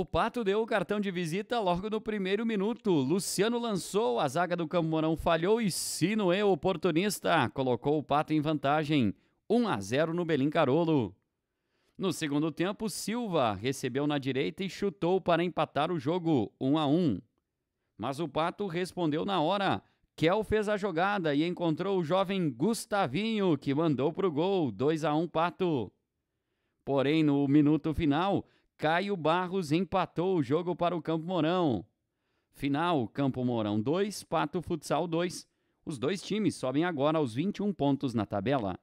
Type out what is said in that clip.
O Pato deu o cartão de visita logo no primeiro minuto. Luciano lançou, a zaga do Camorão falhou e Sinoe, é oportunista, colocou o Pato em vantagem. 1 a 0 no Belim Carolo. No segundo tempo, Silva recebeu na direita e chutou para empatar o jogo, 1 a 1. Mas o Pato respondeu na hora. Kel fez a jogada e encontrou o jovem Gustavinho, que mandou para o gol, 2 a 1 Pato. Porém, no minuto final, Caio Barros empatou o jogo para o Campo Mourão. Final: Campo Mourão 2, Pato Futsal 2. Os dois times sobem agora aos 21 pontos na tabela.